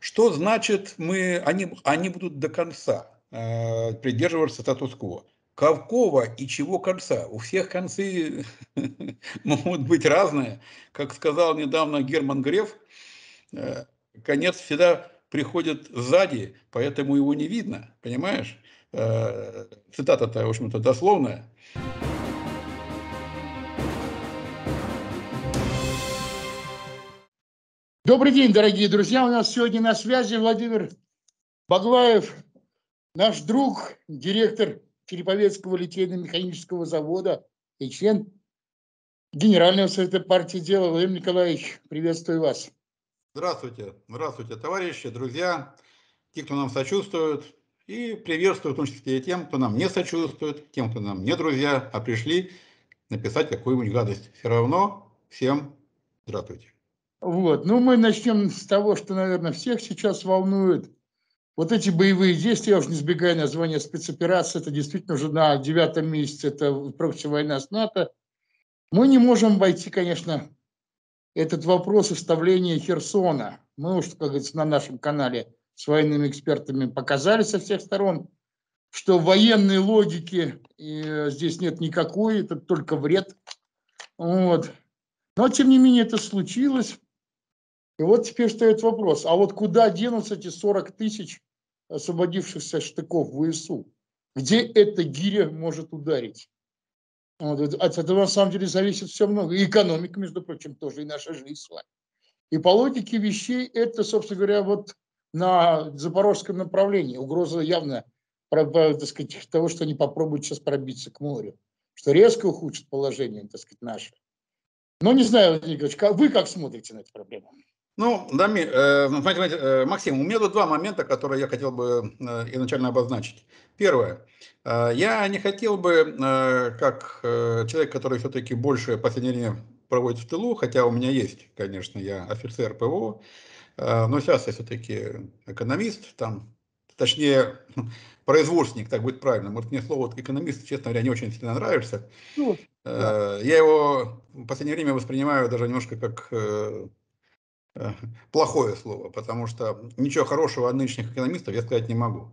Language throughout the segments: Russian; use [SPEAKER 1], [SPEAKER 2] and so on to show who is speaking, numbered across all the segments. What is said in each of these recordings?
[SPEAKER 1] Что значит мы, они, они будут до конца э, придерживаться статус-кво? Какого и чего конца? У всех концы могут быть разные. Как сказал недавно Герман Греф, э, конец всегда приходит сзади, поэтому его не видно, понимаешь? Э, цитата-то, в общем-то, дословная.
[SPEAKER 2] Добрый день, дорогие друзья. У нас сегодня на связи Владимир Баглаев, наш друг, директор Череповецкого литейно-механического завода и член Генерального совета партии дела. Владимир Николаевич, приветствую вас.
[SPEAKER 1] Здравствуйте, здравствуйте, товарищи, друзья, те, кто нам сочувствуют, и приветствую в том числе и тем, кто нам не сочувствует, тем, кто нам не друзья, а пришли написать какую-нибудь гадость. Все
[SPEAKER 2] равно всем здравствуйте. Вот. Ну, мы начнем с того, что, наверное, всех сейчас волнует. Вот эти боевые действия, я уже не сбегаю названия спецоперации, это действительно уже на девятом месяце, это прочая война с НАТО. Мы не можем войти, конечно, этот вопрос оставления Херсона. Мы уж, как говорится, на нашем канале с военными экспертами показали со всех сторон, что военной логики э, здесь нет никакой, это только вред. Вот. Но, тем не менее, это случилось. И вот теперь встает вопрос, а вот куда денутся эти 40 тысяч освободившихся штыков в ИСУ? Где эта гиря может ударить? Вот, от этого на самом деле зависит все много. И экономика, между прочим, тоже, и наша жизнь с вами. И по логике вещей это, собственно говоря, вот на запорожском направлении. Угроза явно так сказать, того, что они попробуют сейчас пробиться к морю. Что резко ухудшит положение, так сказать, наше. Но не знаю, Владимир Николаевич, вы как смотрите на эту проблему? Ну,
[SPEAKER 1] да, э, э, Максим, у меня тут два момента, которые я хотел бы э, изначально обозначить. Первое. Э, я не хотел бы, э, как э, человек, который все-таки больше последнее время проводит в тылу, хотя у меня есть, конечно, я офицер ПВО, э, но сейчас я все-таки экономист, там, точнее, производственник, так будет правильно. Может, мне слово вот, экономист, честно говоря, не очень сильно нравится. Ну, э, да. Я его в последнее время воспринимаю даже немножко как э, Э, плохое слово, потому что ничего хорошего о нынешних экономистов я сказать не могу.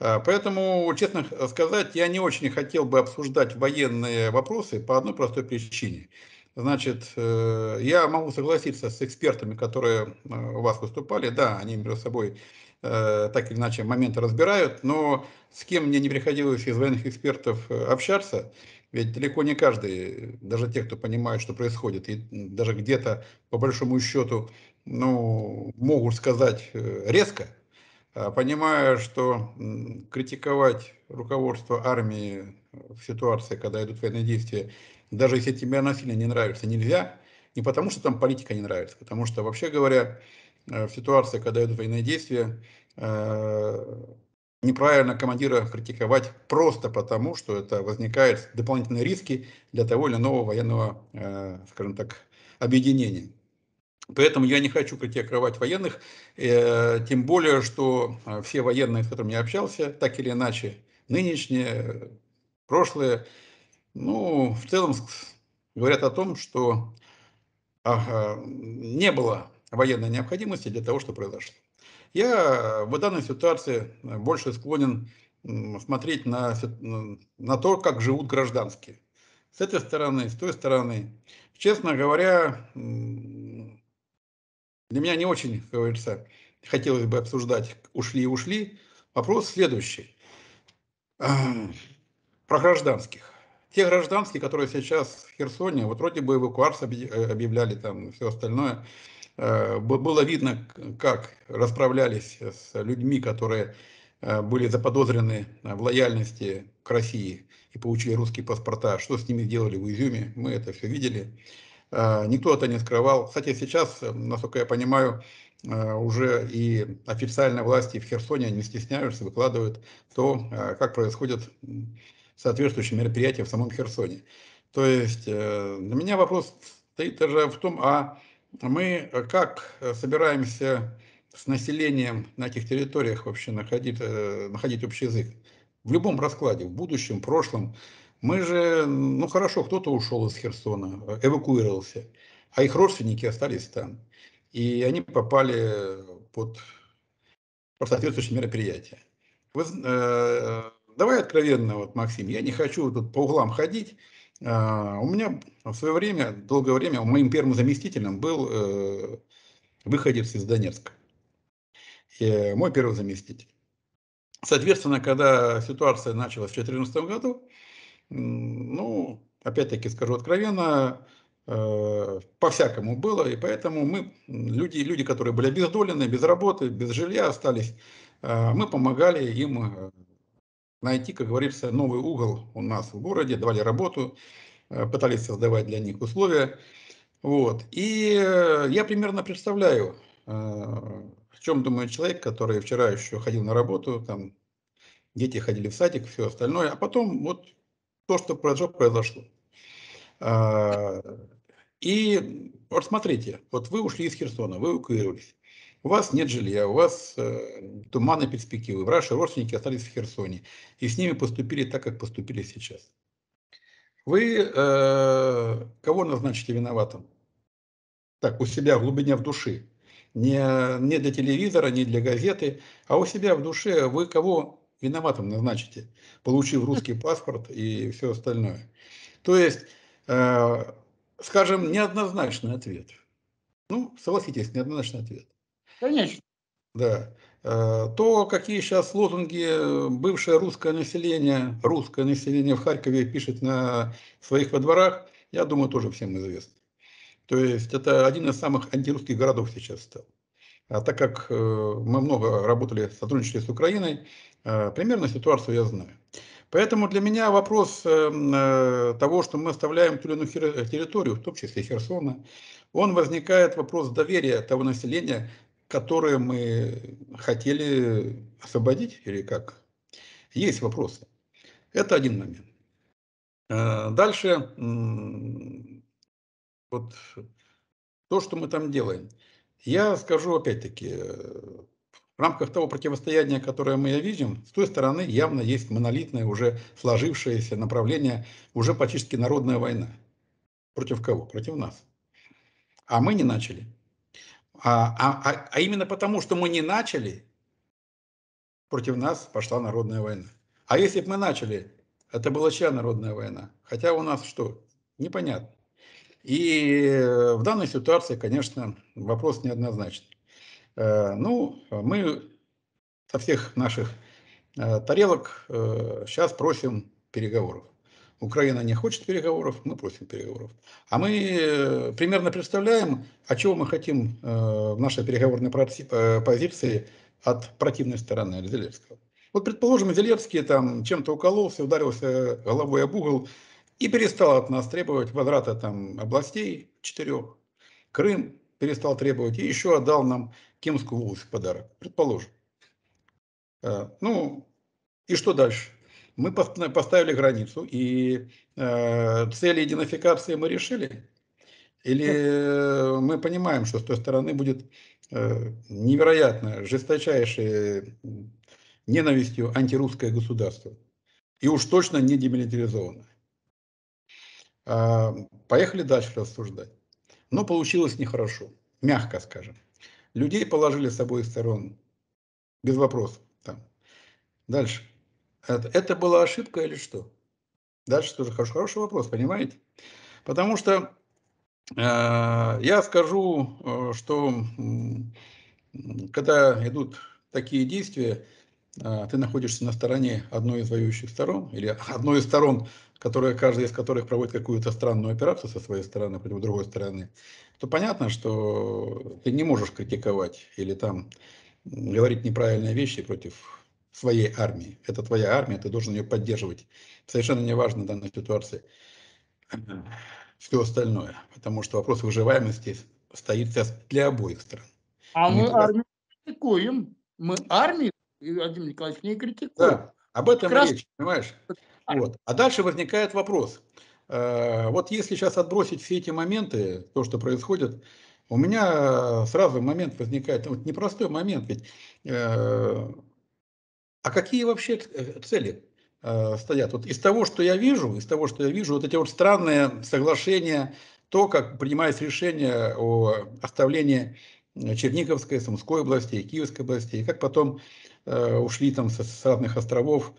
[SPEAKER 1] Э, поэтому, честно сказать, я не очень хотел бы обсуждать военные вопросы по одной простой причине. Значит, э, я могу согласиться с экспертами, которые у вас выступали. Да, они между собой так или иначе моменты разбирают, но с кем мне не приходилось из военных экспертов общаться, ведь далеко не каждый, даже те, кто понимает, что происходит, и даже где-то, по большому счету, ну, могут сказать э, резко, а, понимая, что критиковать руководство армии в ситуации, когда идут военные действия, даже если тебе она сильно не нравится, нельзя. Не потому, что там политика не нравится, а потому что, вообще говоря, э, в ситуации, когда идут военные действия, э, неправильно командира критиковать просто потому, что это возникают дополнительные риски для того или иного военного, скажем так, объединения. Поэтому я не хочу критиковать военных, э, тем более, что э, все военные, с которыми я общался, так или иначе, нынешние, прошлые, ну, в целом говорят о том, что ага, не было военной необходимости для того, что произошло. Я в данной ситуации больше склонен смотреть на, на то, как живут гражданские. С этой стороны, с той стороны. Честно говоря, для меня не очень, как говорится, хотелось бы обсуждать, ушли и ушли. Вопрос следующий. Про гражданских. Те гражданские, которые сейчас в Херсоне, вот вроде бы эвакуацию э, объявляли, там все остальное, э, было видно, как расправлялись с людьми, которые э, были заподозрены в лояльности к России и получили русские паспорта, что с ними делали в Изюме, мы это все видели. Э, никто это не скрывал. Кстати, сейчас, э, насколько я понимаю, э, уже и официальные власти в Херсоне не стесняются, выкладывают то, как происходят соответствующие мероприятия в самом Херсоне. То есть для меня вопрос стоит даже в том, а мы как собираемся с населением на этих территориях вообще находить, находить общий язык? В любом раскладе, в будущем, в прошлом, мы же, ну хорошо, кто-то ушел из Херсона, эвакуировался, а их родственники остались там. И они попали под, под соответствующие мероприятия. Вы, э, давай откровенно, вот, Максим, я не хочу тут по углам ходить. Э, у меня в свое время, долгое время, моим первым заместителем был э, выходец из Донецка. И э, мой первый заместитель. Соответственно, когда ситуация началась в 2014 году, ну, опять-таки скажу откровенно, э, по-всякому было, и поэтому мы, люди, люди, которые были обездолены, без работы, без жилья остались, э, мы помогали им э, найти, как говорится, новый угол у нас в городе, давали работу, пытались создавать для них условия. Вот. И я примерно представляю, в чем думает человек, который вчера еще ходил на работу, там дети ходили в садик, все остальное, а потом вот то, что произошло, произошло. А, и вот смотрите, вот вы ушли из Херсона, вы эвакуировались. У вас нет жилья, у вас э, туманные перспективы. Ваши родственники остались в Херсоне. И с ними поступили так, как поступили сейчас. Вы э, кого назначите виноватым? Так, у себя в глубине в души. Не, не для телевизора, не для газеты, а у себя в душе вы кого виноватым назначите, получив русский паспорт и все остальное. То есть, э, скажем, неоднозначный ответ. Ну, согласитесь, неоднозначный ответ. Конечно. Да. Э, то, какие сейчас лозунги э, бывшее русское население, русское население в Харькове пишет на своих во дворах, я думаю, тоже всем известно. То есть это один из самых антирусских городов сейчас стал. А так как э, мы много работали, сотрудничали с Украиной, Э, примерно ситуацию я знаю. Поэтому для меня вопрос эм, э, того, что мы оставляем ту или иную территорию, в том числе Херсона, он возникает вопрос доверия того населения, которое мы хотели освободить или как. Есть вопросы. Это один момент. Э, дальше, вот то, что мы там делаем. Я скажу опять-таки, в рамках того противостояния, которое мы видим, с той стороны явно есть монолитное, уже сложившееся направление, уже практически народная война. Против кого? Против нас. А мы не начали. А, а, а, а именно потому, что мы не начали, против нас пошла народная война. А если бы мы начали, это была чья народная война? Хотя у нас что? Непонятно. И э, в данной ситуации, конечно, вопрос неоднозначный. Э, ну, мы со всех наших э, тарелок сейчас э, просим переговоров. Украина не хочет переговоров, мы просим переговоров. А мы примерно представляем, о чем мы хотим в нашей переговорной позиции от противной стороны, от Зеленского. Вот, предположим, Зелевский там чем-то укололся, ударился головой об угол и перестал от нас требовать возврата там областей четырех. Крым перестал требовать и еще отдал нам кемскую обувь в подарок, предположим. Э, ну, и что дальше? Мы поставили границу, и э, цели идентификации мы решили? Или э. мы понимаем, что с той стороны будет невероятно жесточайшее ненавистью антирусское государство? И уж точно не демилитаризованное. Поехали дальше рассуждать. Но получилось нехорошо, мягко скажем. Людей положили с обоих сторон. Без вопросов. Там. Дальше. Это была ошибка или что? Дальше тоже хороший, хороший вопрос, понимаете? Потому что э, я скажу, э, что э, когда идут такие действия, э, ты находишься на стороне одной из воюющих сторон или одной из сторон которые, каждый из которых проводит какую-то странную операцию со своей стороны против другой стороны, то понятно, что ты не можешь критиковать или там говорить неправильные вещи против своей армии. Это твоя армия, ты должен ее поддерживать. Совершенно неважно в данной ситуации все остальное, потому что вопрос выживаемости стоит сейчас для обоих стран.
[SPEAKER 2] А мы, мы армию критикуем. Мы армию, Владимир Николаевич, не критикуем. Да,
[SPEAKER 1] об этом Крас... речь, понимаешь? А. Вот. А дальше возникает вопрос. Э, вот если сейчас отбросить все эти моменты, то, что происходит, у меня сразу момент возникает, ну, вот непростой момент, ведь э, а какие вообще э, цели стоят? Вот из того, что я вижу, из того, что я вижу, вот эти вот странные соглашения, то, как принимается решение о оставлении Черниговской, Сумской областей, Киевской области, и как потом Э, ушли там с, с разных островов,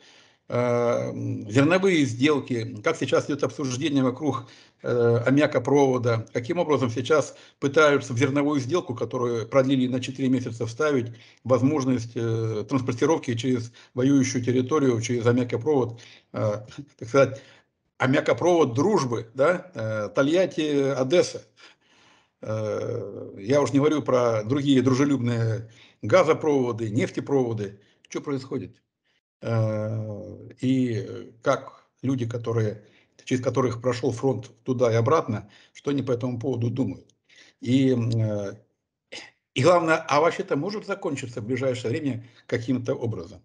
[SPEAKER 1] э, зерновые сделки, как сейчас идет обсуждение вокруг э, аммиака провода, каким образом сейчас пытаются в зерновую сделку, которую продлили на 4 месяца, вставить возможность транспортировки через воюющую территорию, через аммиакопровод, так сказать, аммиакопровод дружбы, да, Тольятти, Одесса. Я уже не говорю про другие дружелюбные газопроводы, нефтепроводы. Что происходит? Э, и э, как люди, которые, через которых прошел фронт туда и обратно, что они по этому поводу думают? И, э, и главное, а вообще-то может закончиться в ближайшее время каким-то образом?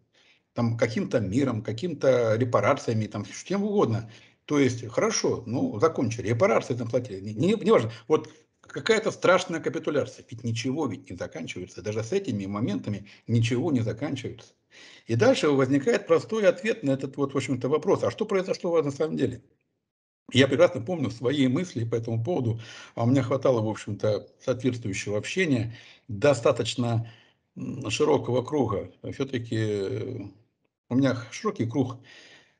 [SPEAKER 1] Там, каким-то миром, каким-то репарациями, там, чем угодно. То есть, хорошо, ну, закончили, репарации там платили, не, не важно. Вот какая-то страшная капитуляция. Ведь ничего ведь не заканчивается. Даже с этими моментами ничего не заканчивается. И дальше возникает простой ответ на этот вот, в общем-то, вопрос. А что произошло на самом деле? Я прекрасно помню свои мысли по этому поводу. А у меня хватало, в общем-то, соответствующего общения, достаточно широкого круга. Все-таки э, у меня широкий круг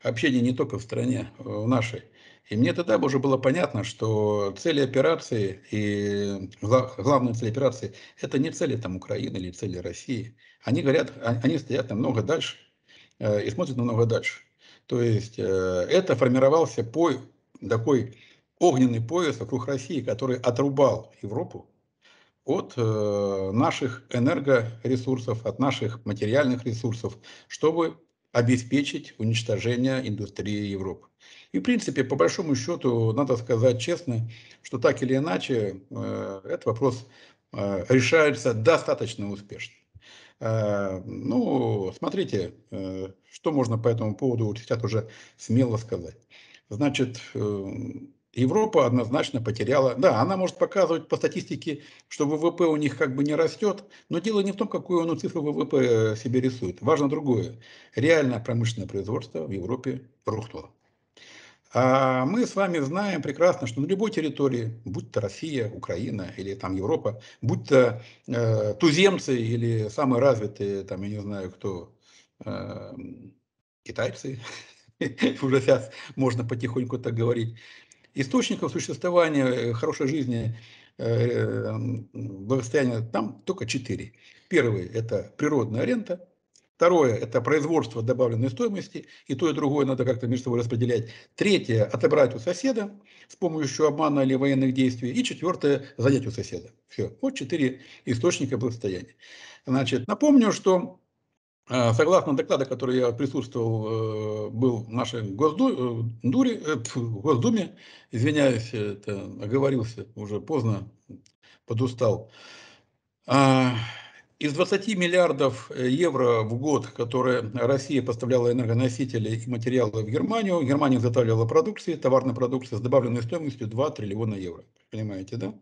[SPEAKER 1] общения не только в стране э, в нашей. И мне тогда уже было понятно, что цели операции и главные цели операции – это не цели там, Украины или цели России. Они, говорят, а, они стоят намного дальше э, и смотрят намного дальше. То есть э, это формировался пой такой огненный пояс вокруг России, который отрубал Европу от э, наших энергоресурсов, от наших материальных ресурсов, чтобы обеспечить уничтожение индустрии Европы. И, в принципе, по большому счету, надо сказать честно, что так или иначе э, этот вопрос э, решается достаточно успешно. Э, ну, смотрите, что можно по этому поводу сейчас уже смело сказать. Значит, Европа однозначно потеряла. Да, она может показывать по статистике, что ВВП у них как бы не растет, но дело не в том, какую он цифру ВВП себе рисует. Важно другое. Реальное промышленное производство в Европе рухнуло. А, мы с вами знаем прекрасно, что на любой территории, будь то Россия, Украина или там Европа, будь то э, туземцы или самые развитые, там, я не знаю кто, э, китайцы, уже сейчас можно потихоньку так говорить, источников существования хорошей жизни, э, благосостояния там только четыре. Первый – это природная рента – Второе – это производство добавленной стоимости, и то, и другое надо как-то между собой распределять. Третье – отобрать у соседа с помощью обмана или военных действий. И четвертое – занять у соседа. Все. Вот четыре источника благосостояния. Значит, напомню, что э, Согласно доклада, который я присутствовал, э, был в нашей Госдуре, э, Госдуме, извиняюсь, это оговорился уже поздно, подустал. А, из 20 миллиардов э, евро в год, которые Россия поставляла энергоносители и материалы в Германию, Германия изготавливала продукции, товарной продукции с добавленной стоимостью 2 триллиона евро. Понимаете, да?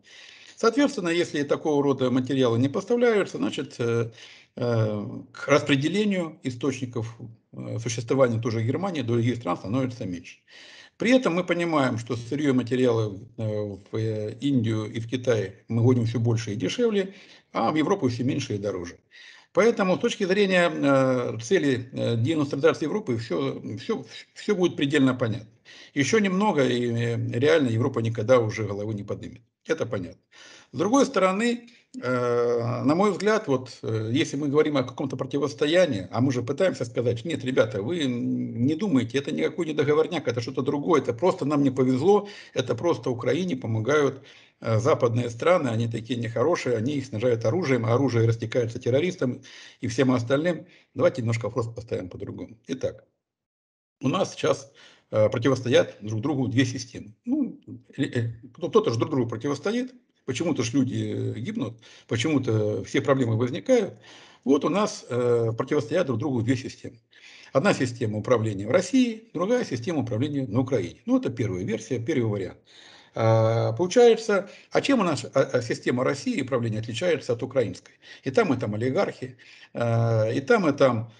[SPEAKER 1] Соответственно, если такого рода материалы не поставляются, значит, э, э, к распределению источников существования тоже Германии других стран становится меньше. При этом мы понимаем, что сырье и материалы э, в э, Индию и в Китай мы гоним все больше и дешевле, а в Европу все меньше и дороже. Поэтому с точки зрения э, цели деиндустриализации Европы все, все, все будет предельно понятно. Еще немного, и реально Европа никогда уже головы не поднимет. Это понятно. С другой стороны, Э, на мой взгляд, вот э, если мы говорим о каком-то противостоянии, а мы же пытаемся сказать, нет, ребята, вы не думайте, это никакой не договорняк, это что-то другое, это просто нам не повезло, это просто Украине помогают э, западные страны, они такие нехорошие, они их снижают оружием, а оружие растекается террористам и всем остальным. Давайте немножко вопрос поставим по-другому. Итак, у нас сейчас противостоят друг другу две системы. Ну, кто-то же друг другу противостоит, Почему-то же люди э, гибнут, почему-то все проблемы возникают. Вот у нас э, противостоят друг другу две системы. Одна система управления в России, другая система управления на Украине. Ну, это первая версия, первый вариант. А, получается, а чем наша а, система России управления отличается от украинской? И там, и там олигархи, а, и там, и там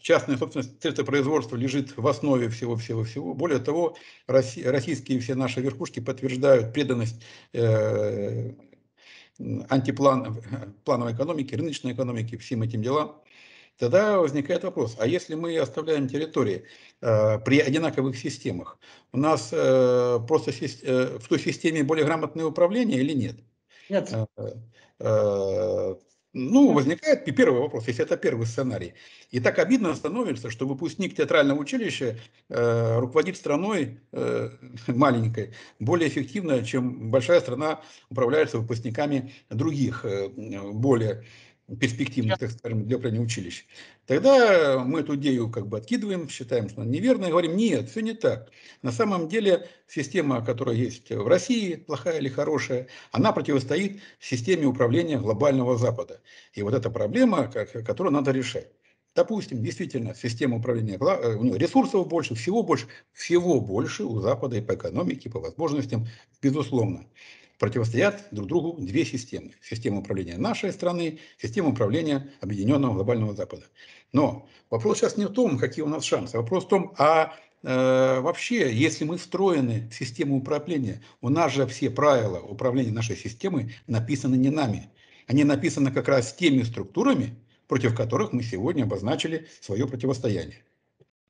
[SPEAKER 1] частная собственность производство лежит в основе всего-всего-всего. Более того, российские все наши верхушки подтверждают преданность э, антиплановой плановой экономики, рыночной экономики, всем этим делам. Тогда возникает вопрос, а если мы оставляем территории э, при одинаковых системах, у нас э, просто э, в той системе более грамотное управление или нет? Нет. Э, э, ну, возникает и первый вопрос, если это первый сценарий. И так обидно становится, что выпускник театрального училища э, руководит страной э, маленькой более эффективно, чем большая страна управляется выпускниками других э, более перспективных, так скажем, для управления училищ, тогда мы эту идею как бы откидываем, считаем, что она неверная, говорим, нет, все не так. На самом деле система, которая есть в России, плохая или хорошая, она противостоит системе управления глобального Запада. И вот эта проблема, которую надо решать. Допустим, действительно, система управления э, ресурсов больше, всего больше, всего больше у Запада и по экономике, и по возможностям, безусловно противостоят друг другу две системы. Система управления нашей страны, система управления объединенного глобального Запада. Но вопрос сейчас не в том, какие у нас шансы, вопрос в том, а э, вообще, если мы встроены в систему управления, у нас же все правила управления нашей системой написаны не нами. Они написаны как раз теми структурами, против которых мы сегодня обозначили свое противостояние.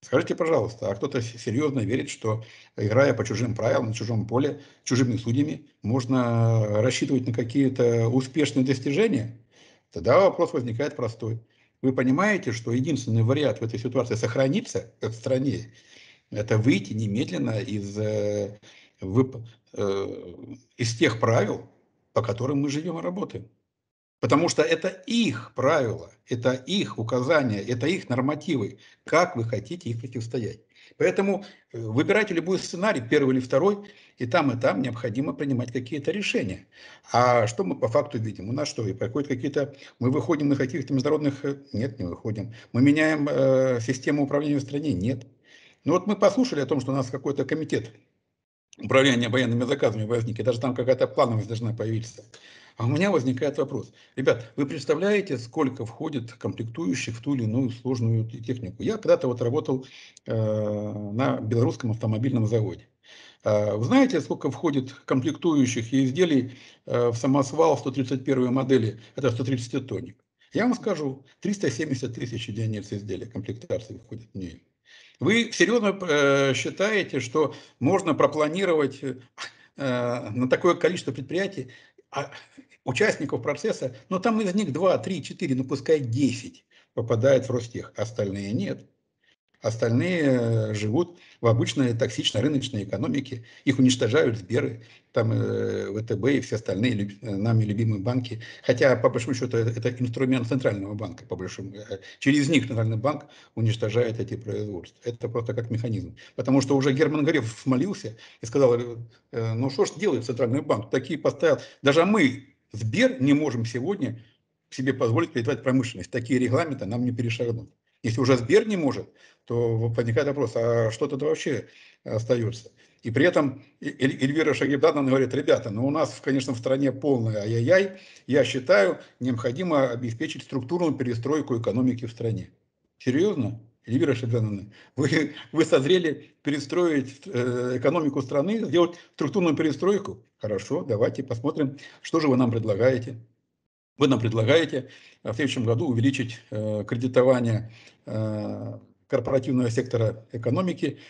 [SPEAKER 1] Скажите, пожалуйста, а кто-то серьезно верит, что играя по чужим правилам, на чужом поле, чужими судьями, можно рассчитывать на какие-то успешные достижения? Тогда вопрос возникает простой. Вы понимаете, что единственный вариант в этой ситуации сохраниться в стране, это выйти немедленно из, э, э, из тех правил, по которым мы живем и работаем. Потому что это их правила, это их указания, это их нормативы, как вы хотите их противостоять. Поэтому э, выбирайте любой сценарий, первый или второй, и там, и там необходимо принимать какие-то решения. А что мы по факту видим? У нас что, и проходят какие-то... Мы выходим на каких-то международных... Э, нет, не выходим. Мы меняем э, систему управления в стране? Нет. Ну вот мы послушали о том, что у нас какой-то комитет управления военными заказами возник, и даже там какая-то плановость должна появиться. А у меня возникает вопрос. Ребят, вы представляете, сколько входит комплектующих в ту или иную сложную технику? Я когда-то вот работал э, на белорусском автомобильном заводе. Э, вы знаете, сколько входит комплектующих и изделий э, в самосвал 131 модели? Это 130 тоник. Я вам скажу, 370 тысяч единиц изделий комплектации входит в нее. Вы серьезно э, считаете, что можно пропланировать э, на такое количество предприятий а участников процесса, но там из них 2, 3, 4, ну пускай 10 попадают в Ростех, остальные нет. Остальные э, живут в обычной токсичной рыночной экономике. Их уничтожают Сберы, там э, ВТБ и все остальные э, нами любимые банки. Хотя, по большому счету, это инструмент Центрального банка. По большому, через них Центральный банк уничтожает эти производства. Это просто как механизм. Потому что уже Герман Греф молился и сказал, ну что ж делает Центральный банк? Такие поставил. Даже мы Сбер не можем сегодня себе позволить передавать промышленность. Такие регламенты нам не перешагнут. Если уже Сбер не может, то возникает вопрос, а что тогда вообще остается? И при этом Эльвира Шагибдановна говорит, ребята, ну у нас, конечно, в стране полная ай-яй-яй, я считаю, необходимо обеспечить структурную перестройку экономики в стране. Серьезно? Эльвира Шагибдановна, вы, вы созрели перестроить э, экономику страны, сделать структурную перестройку? Хорошо, давайте посмотрим, что же вы нам предлагаете. Вы нам предлагаете э, в следующем году увеличить э, кредитование э, корпоративного сектора экономики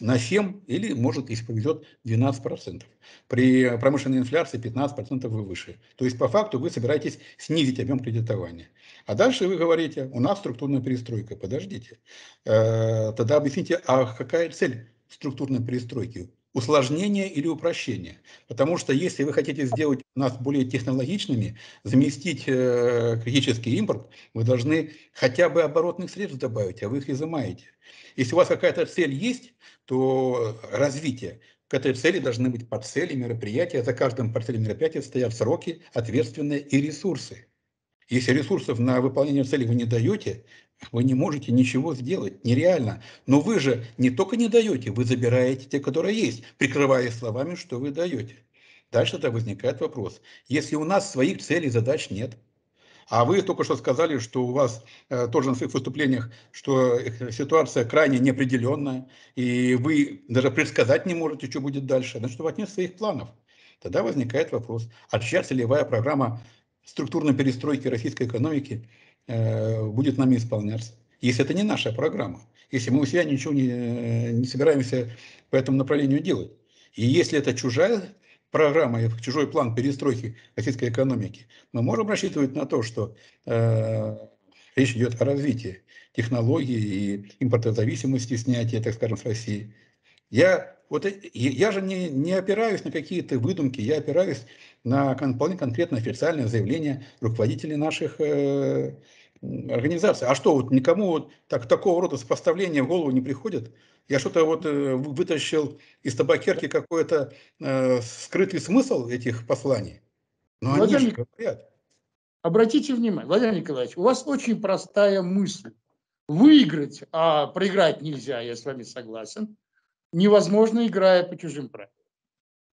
[SPEAKER 1] на 7 или, может, если повезет, 12%. При промышленной инфляции 15% вы выше. То есть, по факту, вы собираетесь снизить объем кредитования. А дальше вы говорите, у нас структурная перестройка. Подождите. Тогда объясните, а какая цель структурной перестройки? усложнение или упрощение. Потому что если вы хотите сделать нас более технологичными, заместить э, критический импорт, вы должны хотя бы оборотных средств добавить, а вы их изымаете. Если у вас какая-то цель есть, то развитие. К этой цели должны быть подцели, мероприятия. За каждым подцелем мероприятия стоят сроки, ответственные и ресурсы. Если ресурсов на выполнение цели вы не даете, вы не можете ничего сделать, нереально. Но вы же не только не даете, вы забираете те, которые есть, прикрывая словами, что вы даете. Дальше-то возникает вопрос. Если у нас своих целей, задач нет, а вы только что сказали, что у вас э, тоже на своих выступлениях, что э, ситуация крайне неопределенная, и вы даже предсказать не можете, что будет дальше. Значит, у вас нет своих планов. Тогда возникает вопрос, а чья целевая программа структурной перестройки российской экономики – Э, будет нами исполняться. Если это не наша программа, если мы у себя ничего не, э, не собираемся по этому направлению делать. И если это чужая программа, чужой план перестройки российской экономики, мы можем рассчитывать на то, что э, речь идет о развитии технологий и импортозависимости снятия, так скажем, с России – я, вот, я же не, не опираюсь на какие-то выдумки, я опираюсь на вполне конкретно официальное заявление руководителей наших э, организаций. А что, вот никому вот так, такого рода сопоставления в голову не приходит? Я что-то вот э, вытащил из табакерки какой-то э, скрытый смысл этих посланий? Но Владимир, они же
[SPEAKER 2] говорят. Обратите внимание, Владимир Николаевич, у вас очень простая мысль. Выиграть, а проиграть нельзя, я с вами согласен невозможно, играя по чужим правилам.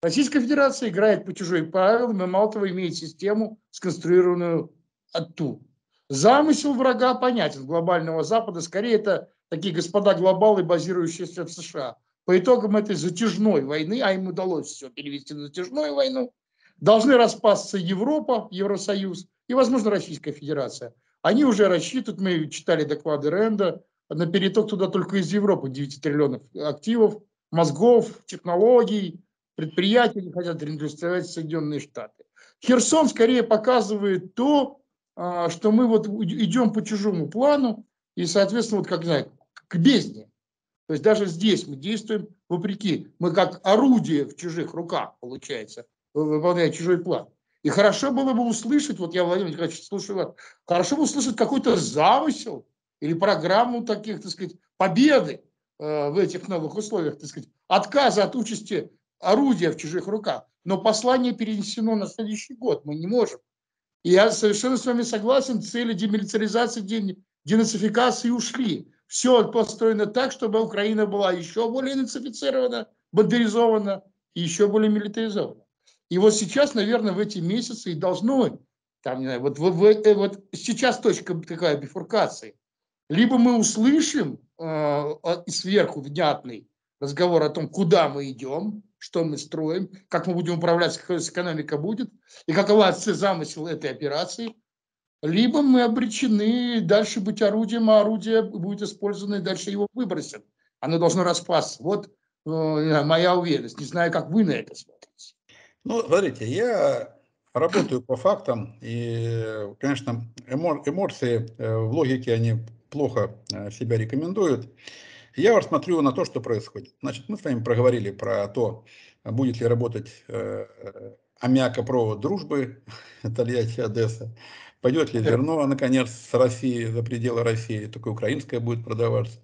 [SPEAKER 2] Российская Федерация играет по чужим правилам, но мало того имеет систему, сконструированную оттуда. Замысел врага понятен, глобального Запада. Скорее, это такие господа глобалы, базирующиеся в США. По итогам этой затяжной войны, а им удалось все перевести на затяжную войну, должны распасться Европа, Евросоюз и, возможно, Российская Федерация. Они уже рассчитывают, мы читали доклады Ренда, на переток туда только из Европы 9 триллионов активов, мозгов, технологий, предприятий, они хотят реиндустриализовать Соединенные Штаты. Херсон скорее показывает то, а, что мы вот идем по чужому плану и, соответственно, вот как знаю, к бездне. То есть даже здесь мы действуем вопреки. Мы как орудие в чужих руках, получается, выполняя чужой план. И хорошо было бы услышать, вот я, Владимир Николаевич, слушаю вас, хорошо бы услышать какой-то замысел или программу таких, так сказать, победы Э, в этих новых условиях, так сказать, отказа от участи орудия в чужих руках. Но послание перенесено на следующий год, мы не можем. И я совершенно с вами согласен, цели демилитаризации, денацификации ушли. Все построено так, чтобы Украина была еще более нацифицирована, бандеризована и еще более милитаризована. И вот сейчас, наверное, в эти месяцы и должно, там, не знаю, вот, вот, вот э, сейчас точка такая бифуркации. Либо мы услышим Э, а, и сверху внятный разговор о том, куда мы идем, что мы строим, как мы будем управлять, какая экономика будет, и какова замысел этой операции, либо мы обречены дальше быть орудием, а орудие будет использовано, и дальше его выбросят. Оно должно распасться. Вот э, моя уверенность. Не знаю, как вы на это смотрите. Ну, смотрите,
[SPEAKER 1] я работаю по фактам, и, конечно, эмоции э, в логике, они плохо э, себя рекомендуют. Я вот смотрю на то, что происходит. Значит, мы с вами проговорили про то, будет ли работать э, аммиака провод дружбы Тольятти Одесса, пойдет ли э. зерно, наконец, с России, за пределы России, только украинское будет продаваться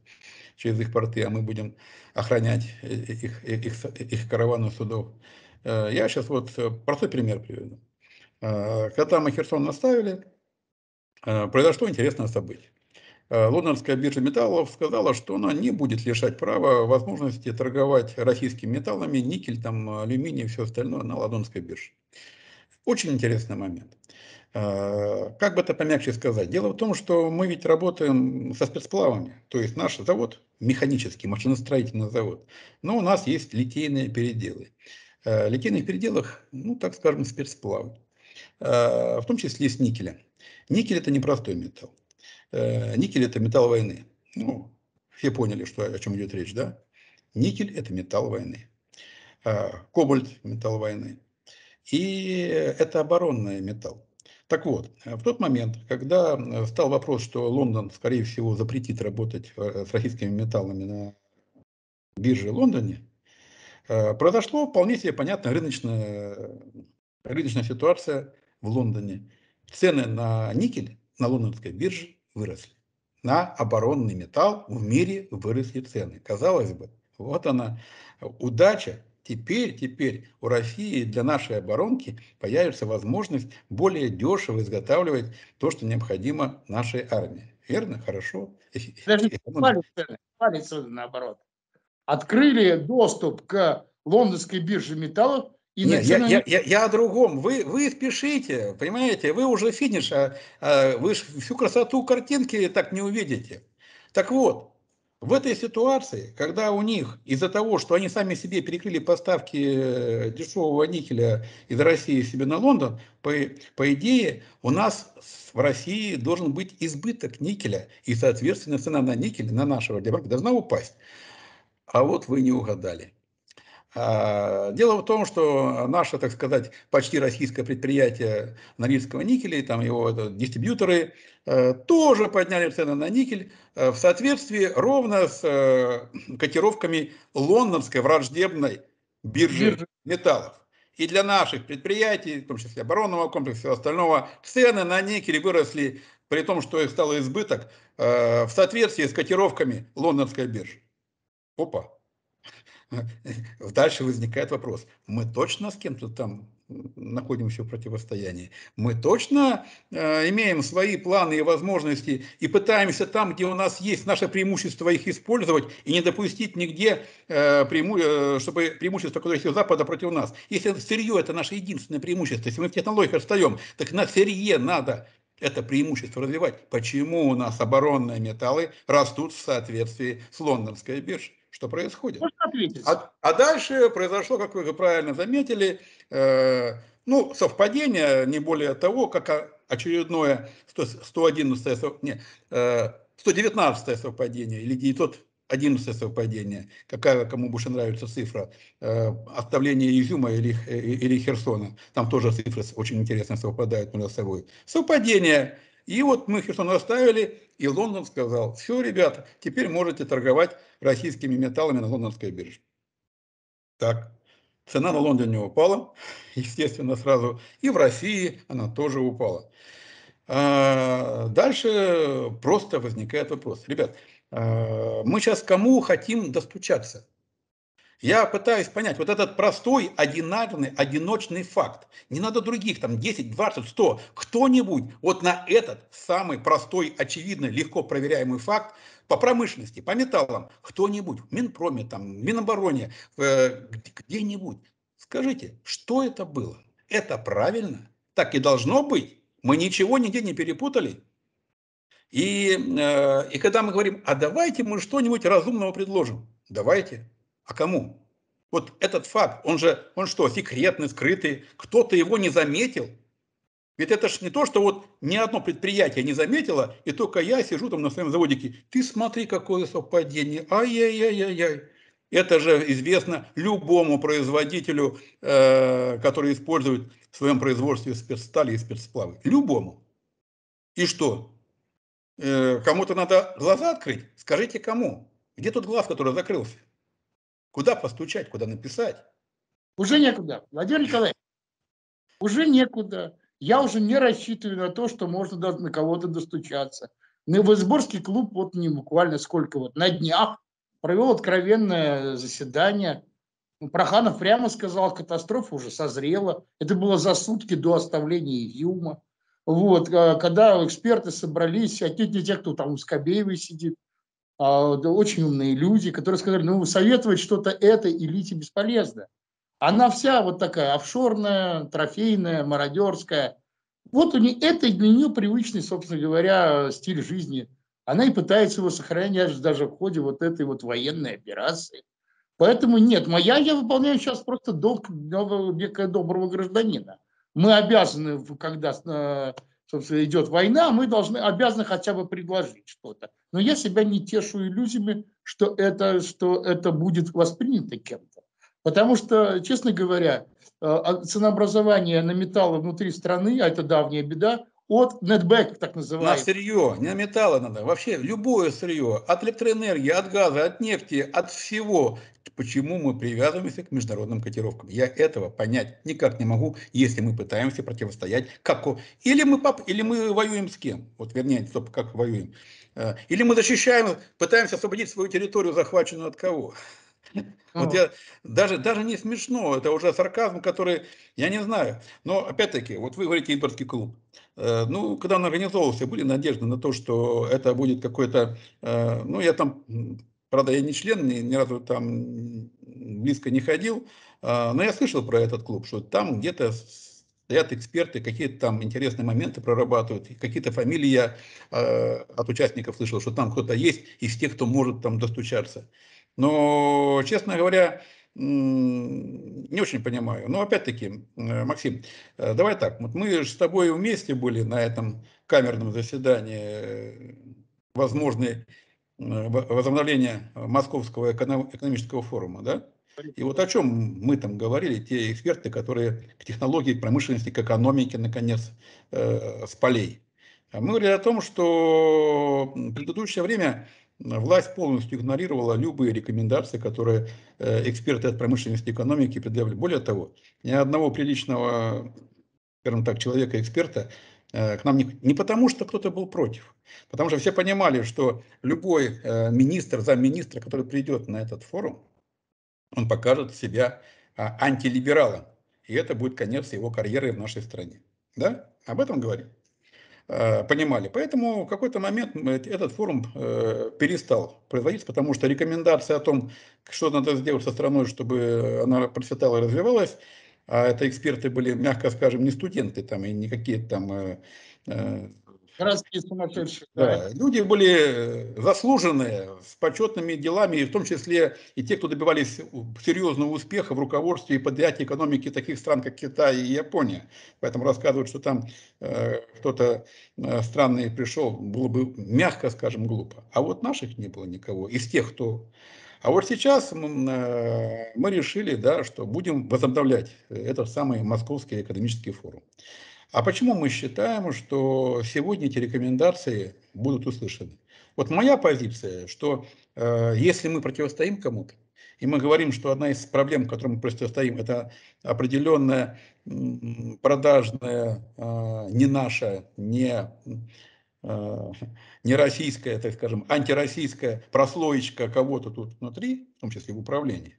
[SPEAKER 1] через их порты, а мы будем охранять их, их, их караваны судов. Я сейчас вот простой пример приведу. Когда мы Херсон наставили, произошло интересное событие. Э, Лондонская биржа металлов сказала, что она не будет лишать права возможности торговать российскими металлами, никель, там, алюминий и все остальное на лондонской бирже. Очень интересный момент. Э, как бы это помягче сказать? Дело в том, что мы ведь работаем со спецплавами. То есть наш завод, механический, машиностроительный завод, но у нас есть литейные переделы. В э, литейных переделах, ну так скажем, спецплавы. В том числе с никеля. Никель – это непростой металл. Э, никель – это металл войны. Ну, все поняли, что, о чем идет речь, да? Никель – это металл войны. Э, кобальт – металл войны. И это оборонный металл. Так вот, э, в тот момент, когда стал вопрос, что Лондон, скорее всего, запретит работать с российскими металлами на бирже Лондоне, произошло вполне себе понятная рыночная, рыночная ситуация в Лондоне. Цены на никель на лондонской бирже выросли. На оборонный металл в мире выросли цены. Казалось бы, вот она удача. Теперь, теперь у России для нашей оборонки появится возможность более дешево изготавливать то, что необходимо нашей
[SPEAKER 2] армии. Верно? Хорошо? Э, э, Даже цены э, наоборот. Открыли доступ к лондонской бирже металлов – и Нет, я, я, я, я о другом.
[SPEAKER 1] Вы, вы спешите, понимаете, вы уже финиш, а, а вы всю красоту картинки так не увидите. Так вот, в этой ситуации, когда у них из-за того, что они сами себе перекрыли поставки э, дешевого никеля из России себе на Лондон, по, по идее у нас в России должен быть избыток никеля, и, соответственно, цена на никель, на нашего диабета должна упасть. А вот вы не угадали. А, дело в том, что наше, так сказать, почти российское предприятие норильского никеля, там его это, дистрибьюторы, э, тоже подняли цены на никель э, в соответствии ровно с э, котировками лондонской враждебной биржи Биржа. металлов. И для наших предприятий, в том числе оборонного комплекса и всего остального, цены на никель выросли, при том, что их стало избыток, в соответствии с котировками лондонской биржи. Опа, Дальше возникает вопрос, мы точно с кем-то там находимся в противостоянии. Мы точно э, имеем свои планы и возможности и пытаемся там, где у нас есть наше преимущество, их использовать и не допустить нигде, э, преиму, э, чтобы преимущество, которое есть у Запада, против нас. Если сырье – это наше единственное преимущество, если мы в технологиях отстаем, так на сырье надо это преимущество развивать. Почему у нас оборонные металлы растут в соответствии с лондонской биржей? что происходит. А, а дальше произошло, как вы правильно заметили, э, ну, совпадение, не более того, как очередное 111 не, э, 119 совпадение или 900 11 совпадение, какая кому больше нравится цифра, э, оставление Изюма или, э, или Херсона, там тоже цифры очень интересно совпадают между собой. Совпадение. И вот мы Херсон оставили, и Лондон сказал, все, ребята, теперь можете торговать российскими металлами на лондонской бирже. Так, цена на Лондоне упала, естественно, сразу, и в России она тоже упала. А дальше просто возникает вопрос. Ребят, Э, мы сейчас кому хотим достучаться? Я пытаюсь понять вот этот простой, одинарный, одиночный факт. Не надо других, там 10, 20, 100. Кто-нибудь вот на этот самый простой, очевидный, легко проверяемый факт по промышленности, по металлам, кто-нибудь в Минпроме, там, в Минобороне, э, где-нибудь, скажите, что это было? Это правильно? Так и должно быть. Мы ничего нигде не перепутали. И, э, и когда мы говорим, а давайте мы что-нибудь разумного предложим. Давайте. А кому? Вот этот факт, он же, он что, секретный, скрытый, кто-то его не заметил. Ведь это же не то, что вот ни одно предприятие не заметило, и только я сижу там на своем заводике. Ты смотри, какое совпадение. Ай-яй-яй-яй-яй. Это же известно любому производителю, э, который использует в своем производстве спецстали и спецсплавы. Любому. И что? Э, кому-то надо глаза открыть. Скажите, кому? Где тот глаз, который закрылся? Куда постучать, куда
[SPEAKER 2] написать? Уже некуда, Владимир Николаевич. Уже некуда. Я уже не рассчитываю на то, что можно даже на кого-то достучаться. Новосборский клуб вот не буквально сколько вот на днях провел откровенное заседание. Ну, Проханов прямо сказал, катастрофа уже созрела. Это было за сутки до оставления Юма. Вот, а, когда эксперты собрались, не те, кто там у Скобеевой сидит, а, очень умные люди, которые сказали, ну, советовать что-то это элите бесполезно. Она вся вот такая офшорная, трофейная, мародерская. Вот у нее, это для нее привычный, собственно говоря, стиль жизни. Она и пытается его сохранять даже в ходе вот этой вот военной операции. Поэтому нет, моя я выполняю сейчас просто долг некого доброго гражданина. Мы обязаны, когда э, собственно, идет война, мы должны, обязаны хотя бы предложить что-то. Но я себя не тешу иллюзиями, что это, что это будет воспринято кем-то. Потому что, честно говоря, э, а, ценообразование на металлы внутри страны, а это давняя беда, от нетбэк, так называемый. На сырье, не на
[SPEAKER 1] металлы надо, вообще любое сырье, от электроэнергии, от газа, от нефти, от всего почему мы привязываемся к международным котировкам. Я этого понять никак не могу, если мы пытаемся противостоять как или мы пап, или мы воюем с кем, вот вернее, стоп, как воюем, э, или мы защищаем, пытаемся освободить свою территорию, захваченную от кого. Вот я, даже, даже не смешно, это уже сарказм, который, я не знаю. Но опять-таки, вот вы говорите имперский клуб. Э, ну, когда он организовывался, были надежды на то, что это будет какой-то, э, ну, я там Правда, я не член, ни, ни разу там близко не ходил, а, но я слышал про этот клуб, что там где-то стоят эксперты, какие-то там интересные моменты прорабатывают, какие-то фамилии я а, от участников слышал, что там кто-то есть из тех, кто может там достучаться. Но, честно говоря, не очень понимаю. Но опять-таки, э, Максим, э, давай так, вот мы же с тобой вместе были на этом камерном заседании э, возможной Э, возобновления Московского экономического форума, да? И вот о чем мы там говорили, те эксперты, которые к технологии, к промышленности, к экономике, наконец, э, с полей. А мы говорили о том, что в предыдущее время власть полностью игнорировала любые рекомендации, которые э, эксперты от промышленности и экономики предъявляли. Более того, ни одного приличного, скажем так, человека-эксперта Э, к нам не, не потому, что кто-то был против, потому что все понимали, что любой э, министр, замминистра, который придет на этот форум, он покажет себя а, антилибералом. И это будет конец его карьеры в нашей стране. Да? Об этом говорим. Э, понимали. Поэтому в какой-то момент этот форум перестал производиться, потому что рекомендации о том, что надо сделать со страной, чтобы она процветала и развивалась, а это эксперты были, мягко скажем, не студенты там и не какие-то там... Э, э
[SPEAKER 2] Городские сумасшедшие. Да. да.
[SPEAKER 1] Люди были э, заслуженные, с почетными делами, и в том числе и те, кто добивались серьезного успеха в руководстве и поднятии экономики таких стран, как Китай и Япония. Поэтому рассказывают, что там э, кто-то э, странный пришел, было бы, мягко скажем, глупо. А вот наших не было никого из тех, кто а вот сейчас э, мы решили, да, что будем возобновлять э, этот самый Московский экономический форум. А почему мы считаем, что сегодня эти рекомендации будут услышаны? Вот моя позиция, что э, если мы противостоим кому-то, и мы говорим, что одна из проблем, которым мы противостоим, это определенная продажная, э, не наша, не а, нероссийская, так скажем, антироссийская прослоечка кого-то тут внутри, в том числе в управлении,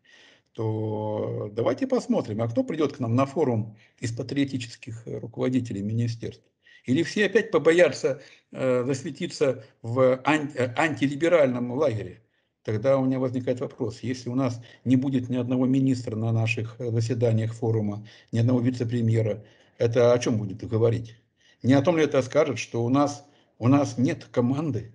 [SPEAKER 1] то давайте посмотрим, а кто придет к нам на форум из патриотических э, руководителей министерств? Или все опять побоятся э, засветиться в ан э, антилиберальном лагере? Тогда у меня возникает вопрос, если у нас не будет ни одного министра на наших э, заседаниях форума, ни одного вице-премьера, это о чем будет говорить? Не о том ли это скажет, что у нас у нас нет команды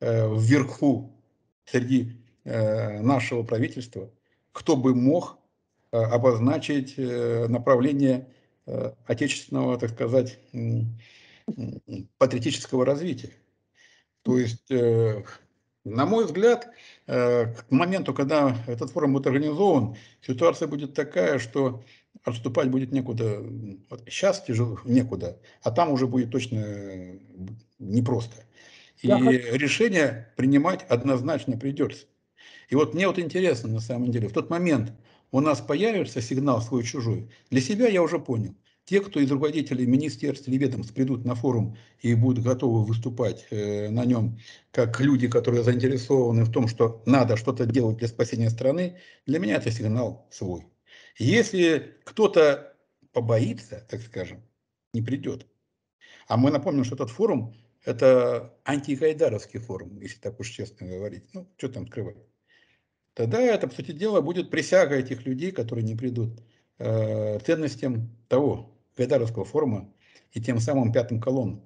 [SPEAKER 1] э, вверху среди э, нашего правительства, кто бы мог э, обозначить э, направление э, отечественного, так сказать, э, патриотического развития. То есть, э, на мой взгляд, э, к моменту, когда этот форум будет организован, ситуация будет такая, что отступать будет некуда. Вот сейчас тяжело, некуда, а там уже будет точно непросто. И Я решение принимать однозначно придется. И вот мне вот интересно на самом деле, в тот момент у нас появится сигнал свой-чужой, для себя я уже понял, те, кто из руководителей министерств или ведомств придут на форум и будут готовы выступать э, на нем как люди, которые заинтересованы в том, что надо что-то делать для спасения страны, для меня это сигнал свой. Если кто-то побоится, так скажем, не придет. А мы напомним, что этот форум – это антигайдаровский форум, если так уж честно говорить. Ну, что там скрывать. Тогда это, по сути дела, будет присяга этих людей, которые не придут, э, ценностям того гайдаровского форума и тем самым пятым колонн.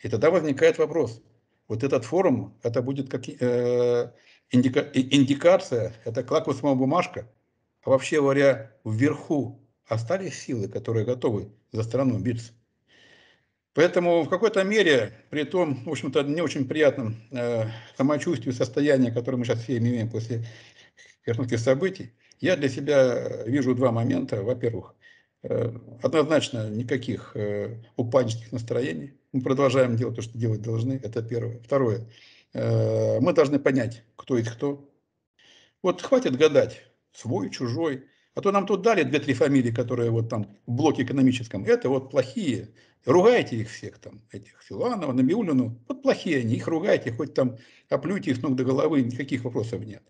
[SPEAKER 1] И тогда возникает вопрос. Вот этот форум, это будет как э, индика, индикация, это клакусовая бумажка – а вообще говоря, вверху остались силы, которые готовы за страну биться. Поэтому в какой-то мере, при том, в общем-то, не очень приятном э, самочувствии, состоянии, которое мы сейчас все имеем после вернутых событий, я для себя вижу два момента. Во-первых, э, однозначно никаких э, упаднических настроений. Мы продолжаем делать то, что делать должны. Это первое. Второе. Э, мы должны понять, кто есть кто. Вот хватит гадать свой, чужой. А то нам тут дали две-три фамилии, которые вот там в блоке экономическом. Это вот плохие. Ругайте их всех там, этих Филанова, Набиулину. Вот плохие они, их ругайте, хоть там оплюйте их с ног до головы, никаких вопросов нет.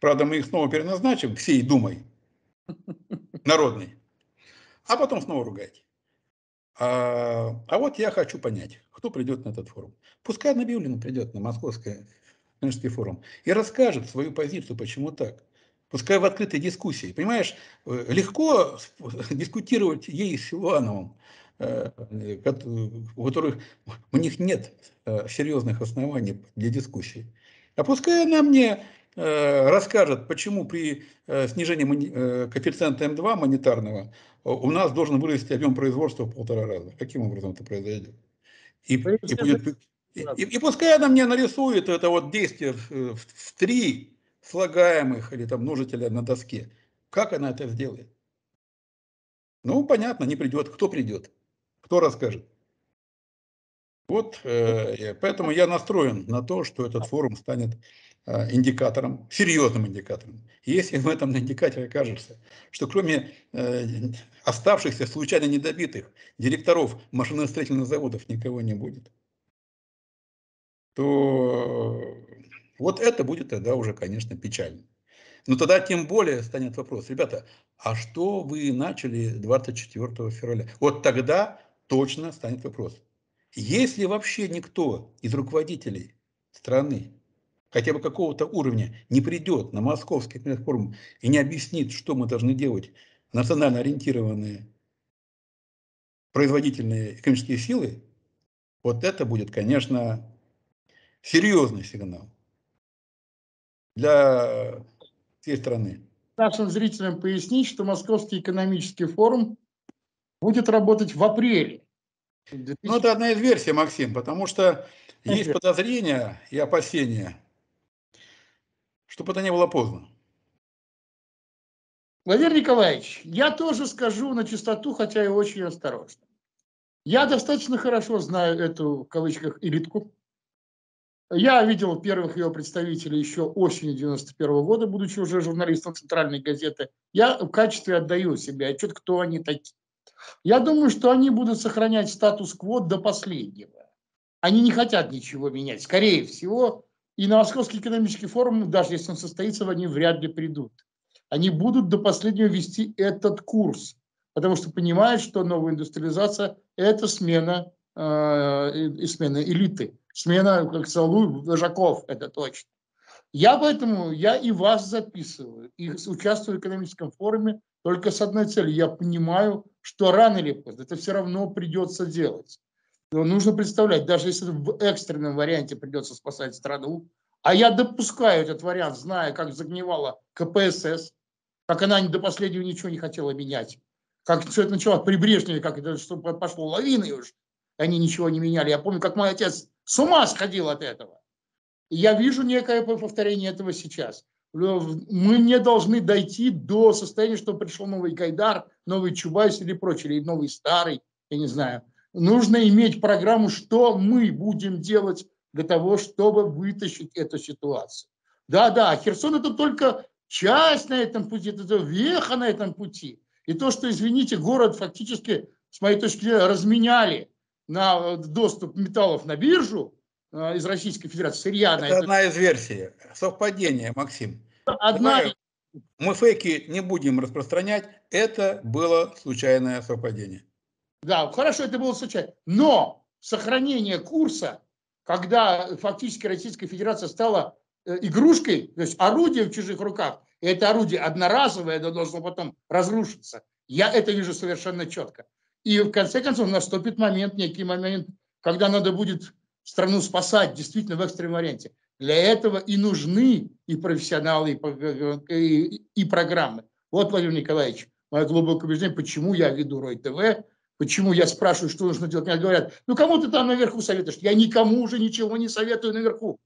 [SPEAKER 1] Правда, мы их снова переназначим всей думой народной. А потом снова ругайте. А, а вот я хочу понять, кто придет на этот форум. Пускай Набиулина придет на московское форум и расскажет свою позицию, почему так пускай в открытой дискуссии. Понимаешь, э, легко дискутировать ей с Силуановым, э, у которых у них нет э, серьезных оснований для дискуссии. А пускай она мне расскажет, почему при снижении коэффициента М2 монетарного у нас должен вырасти объем производства в полтора раза. Каким образом это произойдет? И, и, будет, и, и, и пускай она мне нарисует это вот действие в, в три слагаемых или там множителя на доске. Как она это сделает? Ну, понятно, не придет. Кто придет? Кто расскажет? Вот, э, поэтому я настроен на то, что этот форум станет э, индикатором, серьезным индикатором. если в этом индикаторе окажется, что кроме э, оставшихся случайно недобитых директоров машиностроительных заводов никого не будет, то вот это будет тогда уже, конечно, печально. Но тогда тем более станет вопрос, ребята, а что вы начали 24 февраля? Вот тогда точно станет вопрос. Если вообще никто из руководителей страны хотя бы какого-то уровня не придет на московский форум и не объяснит, что мы должны делать, национально ориентированные производительные экономические силы, вот это будет, конечно, серьезный сигнал для э, всей страны.
[SPEAKER 2] Нашим зрителям пояснить, что Московский экономический форум будет работать в апреле.
[SPEAKER 1] 2000... Ну, это одна из версий, Максим, потому что есть подозрения
[SPEAKER 2] и опасения, чтобы это не было поздно. Владимир Николаевич, я тоже скажу на чистоту, хотя и очень осторожно. Я достаточно хорошо знаю эту, в кавычках, элитку, я видел первых ее представителей еще осенью 91 года, будучи уже журналистом Центральной газеты. Я в качестве отдаю себе отчет, кто они такие. Я думаю, что они будут сохранять статус-кво до последнего. Они не хотят ничего менять, скорее всего. И на Московский экономический форум, даже если он состоится, они вряд ли придут. Они будут до последнего вести этот курс, потому что понимают, что новая индустриализация – это смена, э, смена элиты Вспоминаю, как целую Вожаков, это точно. Я поэтому, я и вас записываю, и участвую в экономическом форуме только с одной целью. Я понимаю, что рано или поздно это все равно придется делать. Но нужно представлять, даже если в экстренном варианте придется спасать страну, а я допускаю этот вариант, зная, как загнивала КПСС, как она до последнего ничего не хотела менять, как все это начало при Брежневе, как это что пошло лавиной уж, они ничего не меняли. Я помню, как мой отец с ума сходил от этого. я вижу некое повторение этого сейчас. Мы не должны дойти до состояния, что пришел новый Гайдар, новый Чубайс или прочее, или новый старый, я не знаю. Нужно иметь программу, что мы будем делать для того, чтобы вытащить эту ситуацию. Да-да, Херсон это только часть на этом пути, это веха на этом пути. И то, что, извините, город фактически, с моей точки зрения, разменяли на э, доступ металлов на биржу э, из Российской Федерации, сырья. Это, это одна из версий. Совпадение, Максим. Одна мы
[SPEAKER 1] фейки не будем распространять. Это было случайное совпадение.
[SPEAKER 2] Да, хорошо, это было случайно. Но сохранение курса, когда фактически Российская Федерация стала э, игрушкой, то есть орудием в чужих руках, и это орудие одноразовое, оно должно потом разрушиться. Я это вижу совершенно четко. И в конце концов наступит момент, некий момент, когда надо будет страну спасать действительно в экстренном варианте. Для этого и нужны и профессионалы, и, э, и, и программы. Вот, Владимир Николаевич, мое глубокое убеждение, почему я веду РОЙ-ТВ, почему я спрашиваю, что нужно делать. Мне говорят, ну кому ты там наверху советуешь? Я никому уже ничего не советую наверху.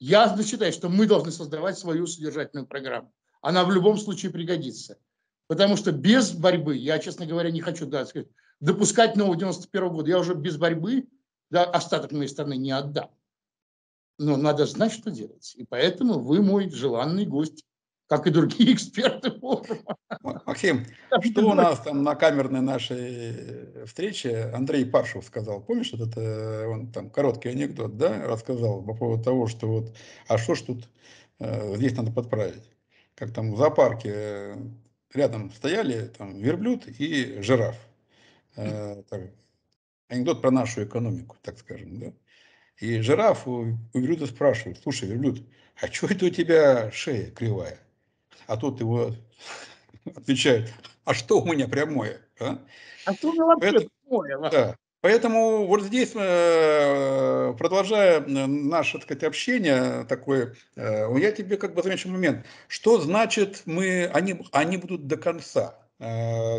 [SPEAKER 2] Я считаю, что мы должны создавать свою содержательную программу. Она в любом случае пригодится. Потому что без борьбы, я, честно говоря, не хочу да, сказать, допускать нового 91 года. Я уже без борьбы да, остаток моей страны не отдам. Но надо знать, что делать. И поэтому вы мой желанный гость, как и другие эксперты форума. Максим, что у нас
[SPEAKER 1] там на камерной нашей э, встрече Андрей Паршев сказал? Помнишь этот э, он там короткий анекдот, да, рассказал по поводу того, что вот, а что ж тут э, здесь надо подправить? Как там в зоопарке рядом стояли там верблюд и жираф э, анекдот про нашу экономику, так скажем, да. И жираф у, у верблюда спрашивает, слушай, верблюд, а что это у тебя шея кривая? А тут его отвечает, а что у меня прямое? А, а что у меня вообще Поэтому, прямое? Да. Поэтому вот здесь, э, продолжая э, наше так сказать, общение такое, э, я тебе как бы замечу момент, что значит мы, они, они будут до конца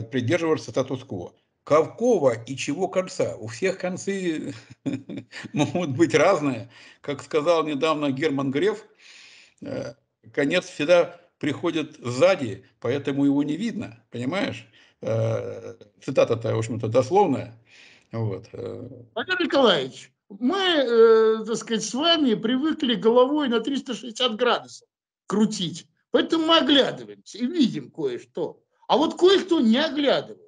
[SPEAKER 1] придерживаться статус-кво. Ковкова и чего конца? У всех концы могут быть разные. Как сказал недавно Герман Греф, э, конец всегда приходит сзади, поэтому его не видно, понимаешь? Э, цитата-то, в общем-то, дословная. Вот. Э.
[SPEAKER 2] Валерий Николаевич, мы, так сказать, с вами привыкли головой на 360 градусов крутить. Поэтому мы оглядываемся и видим кое-что. А вот кое-кто не оглядывает.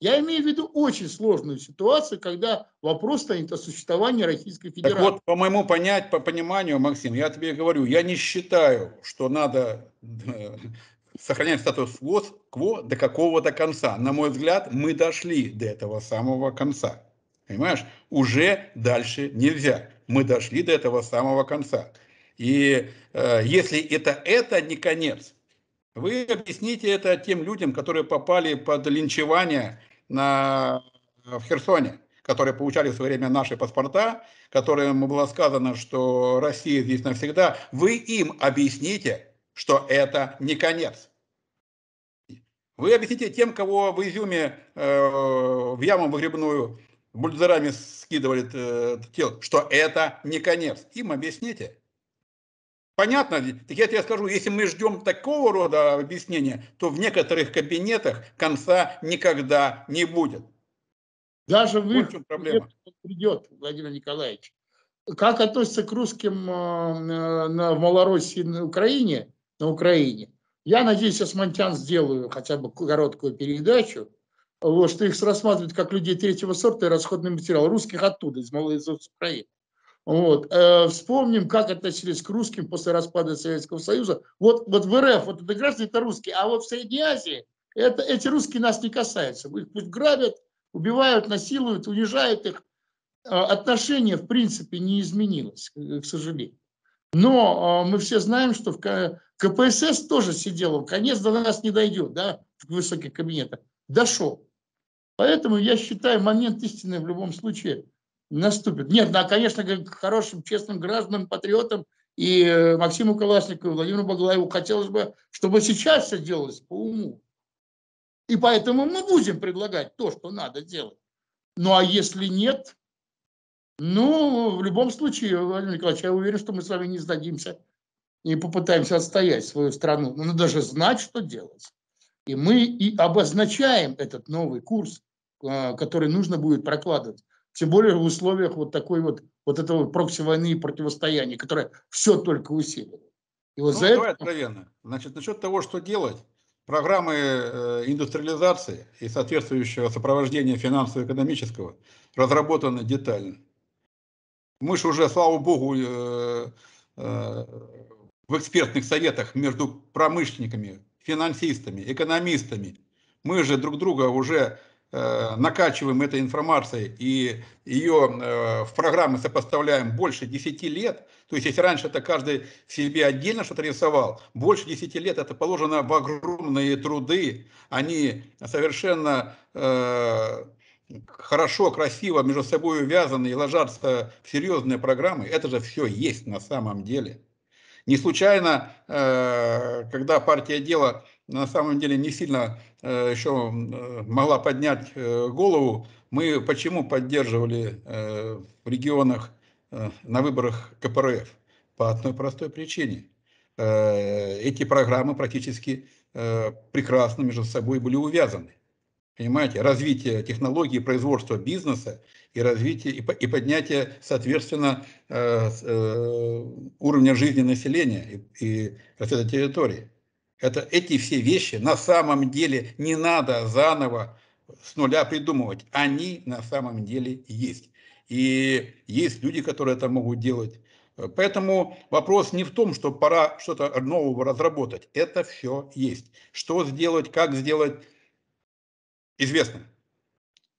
[SPEAKER 2] Я имею в виду очень сложную ситуацию, когда вопрос станет о существовании Российской Федерации. Так вот, по моему понять, по пониманию,
[SPEAKER 1] Максим, я тебе говорю, я не считаю, что надо э, сохранять статус-кво до какого-то конца. На мой взгляд, мы дошли до этого самого конца. Понимаешь? Уже дальше нельзя. Мы дошли до этого самого конца. И э, если это, это не конец, вы объясните это тем людям, которые попали под линчевание на, в Херсоне, которые получали в свое время наши паспорта, которым было сказано, что Россия здесь навсегда. Вы им объясните, что это не конец. Вы объясните тем, кого в Изюме э, в яму выгребную бульдозерами скидывали э, тел, что это не конец. Им объясните. Понятно? Так я тебе скажу, если мы ждем такого рода объяснения, то в некоторых кабинетах конца никогда не будет.
[SPEAKER 2] Даже вы вот в проблема. придет, Владимир Николаевич. Как относится к русским э, на, в Малороссии, на Украине, на Украине? Я надеюсь, Османтян сделаю хотя бы короткую передачу, вот, что их рассматривают как людей третьего сорта и расходный материал. Русских оттуда, из, из Украины. Вот. Э, вспомним, как относились к русским после распада Советского Союза. Вот, вот в РФ, вот это граждане, это русские, а вот в Средней Азии это, эти русские нас не касаются. Их пусть грабят, убивают, насилуют, унижают их. Э, отношение, в принципе, не изменилось, к сожалению. Но э, мы все знаем, что в КПСС тоже сидел. Конец до нас не дойдет, да, в высоких кабинетах. Дошел. Поэтому я считаю момент истины в любом случае – наступит. Нет, да, конечно, хорошим, честным гражданам, патриотам и э, Максиму Калашникову, и Владимиру Баглаеву хотелось бы, чтобы сейчас все делалось по уму. И поэтому мы будем предлагать то, что надо делать. Ну а если нет, ну, в любом случае, Владимир Николаевич, я уверен, что мы с вами не сдадимся и попытаемся отстоять свою страну. Но надо же знать, что делать. И мы и обозначаем этот новый курс, э, который нужно будет прокладывать тем более в условиях вот такой вот, вот этого прокси войны и противостояния, которое все только усилило.
[SPEAKER 1] И вот ну, за давай это...
[SPEAKER 2] откровенно. Значит, насчет того, что делать,
[SPEAKER 1] программы э, индустриализации и соответствующего сопровождения финансово-экономического разработаны детально. Мы же уже, слава богу, э, э, в экспертных советах между промышленниками, финансистами, экономистами, мы же друг друга уже Э, накачиваем этой информацией и ее э, в программы сопоставляем больше 10 лет, то есть если раньше это каждый в себе отдельно что-то рисовал, больше 10 лет это положено в огромные труды, они совершенно э, хорошо, красиво между собой увязаны и ложатся в серьезные программы, это же все есть на самом деле. Не случайно, когда партия дела на самом деле не сильно э, еще э, могла поднять э, голову. Мы почему поддерживали э, в регионах э, на выборах КПРФ? По одной простой причине. Э, эти программы практически прекрасно между собой были увязаны. Понимаете, развитие технологий, производства бизнеса и развитие и, и поднятие, соответственно, э, э, уровня жизни населения и, и расцвета территории. Это эти все вещи на самом деле не надо заново с нуля придумывать. Они на самом деле есть. И есть люди, которые это могут делать. Поэтому вопрос не в том, что пора что-то нового разработать. Это все есть. Что сделать, как сделать, известно.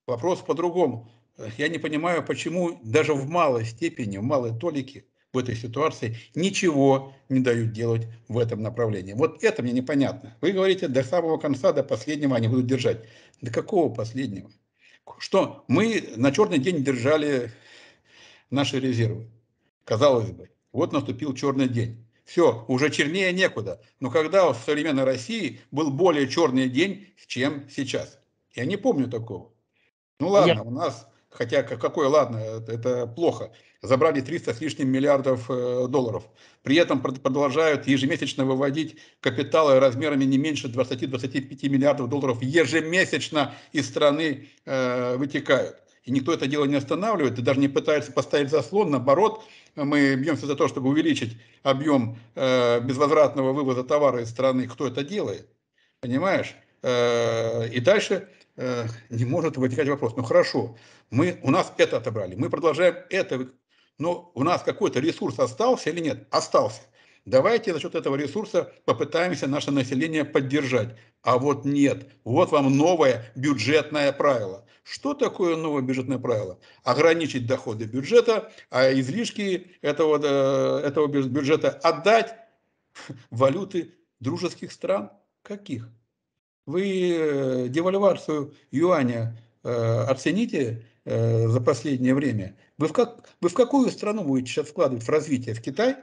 [SPEAKER 1] Вопрос по-другому. Я не понимаю, почему даже в малой степени, в малой толике в этой ситуации, ничего не дают делать в этом направлении. Вот это мне непонятно. Вы говорите, до самого конца, до последнего они будут держать. До какого последнего? Что мы на черный день держали наши резервы. Казалось бы, вот наступил черный день. Все, уже чернее некуда. Но когда в современной России был более черный день, чем сейчас? Я не помню такого. Ну ладно, Я... у нас Хотя какой ладно, это плохо. Забрали 300 с лишним миллиардов э, долларов. При этом продолжают ежемесячно выводить капиталы размерами не меньше 20-25 миллиардов долларов ежемесячно из страны э, вытекают. И никто это дело не останавливает, и даже не пытается поставить заслон. Наоборот, мы бьемся за то, чтобы увеличить объем э, безвозвратного вывоза товара из страны. Кто это делает? Понимаешь? И дальше Э, не может возникать вопрос. Ну хорошо, мы, у нас это отобрали, мы продолжаем это, но у нас какой-то ресурс остался или нет? Остался. Давайте за счет этого ресурса попытаемся наше население поддержать. А вот нет. Вот вам новое бюджетное правило. Что такое новое бюджетное правило? Ограничить доходы бюджета, а излишки этого, э, этого бюджета отдать валюты дружеских стран. Каких? Вы э, девальвацию юаня э, оцените э, за последнее время. Вы в, как, вы в какую страну будете сейчас вкладывать в развитие? В Китай?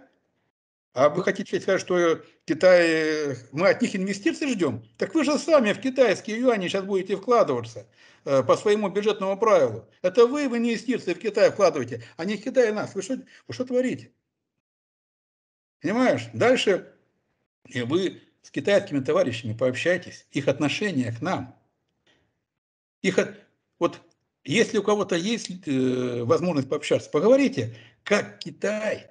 [SPEAKER 1] А вы ну хотите сказать, что Китай, мы от них инвестиции ждем? Так вы же сами в китайские юани сейчас будете вкладываться по своему бюджетному правилу. Это вы в инвестиции в Китай вкладываете, а не Китай нас. Вы что, вы что творите? Понимаешь? Дальше и вы с китайскими товарищами пообщайтесь, их отношение к нам. Их, вот если у кого-то есть э, возможность пообщаться, поговорите, как Китай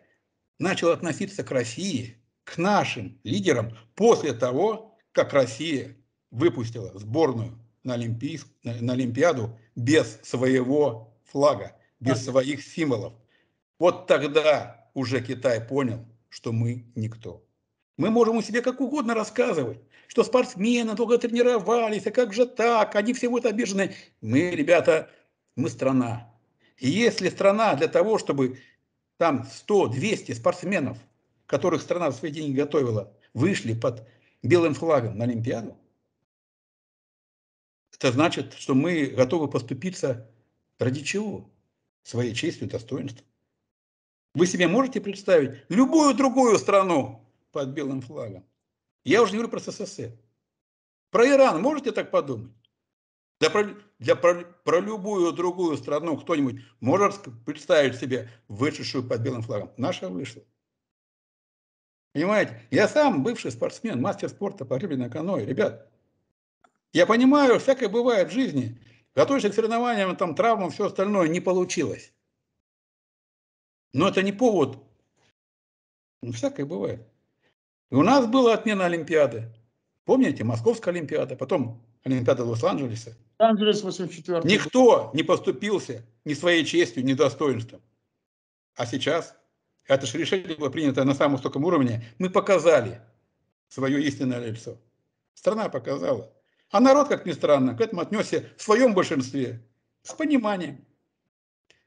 [SPEAKER 1] начал относиться к России, к нашим лидерам, после того, как Россия выпустила сборную на, Олимпийск, на, на Олимпиаду без своего флага, без да. своих символов. Вот тогда уже Китай понял, что мы никто. Мы можем у себя как угодно рассказывать, что спортсмены долго тренировались, а как же так, они все вот обижены. Мы, ребята, мы страна. И если страна для того, чтобы там 100-200 спортсменов, которых страна в свои деньги готовила, вышли под белым флагом на Олимпиаду, это значит, что мы готовы поступиться ради чего? Своей честью, достоинством. Вы себе можете представить любую другую страну, под белым флагом. Я уже не говорю про СССР. Про Иран можете так подумать? Да про, для, про, про любую другую страну кто-нибудь может представить себе вышедшую под белым флагом? Наша вышла. Понимаете? Я сам бывший спортсмен, мастер спорта по рыбе на каное. Ребят, я понимаю, всякое бывает в жизни. Готовишься к соревнованиям, там травмам, все остальное не получилось. Но это не повод. Ну, всякое бывает. И у нас была отмена Олимпиады. Помните, Московская Олимпиада, потом Олимпиада Лос-Анджелеса.
[SPEAKER 2] Анджелес 84
[SPEAKER 1] Никто не поступился ни своей честью, ни достоинством. А сейчас, это же решение было принято на самом высоком уровне, мы показали свое истинное лицо. Страна показала. А народ, как ни странно, к этому отнесся в своем большинстве с пониманием.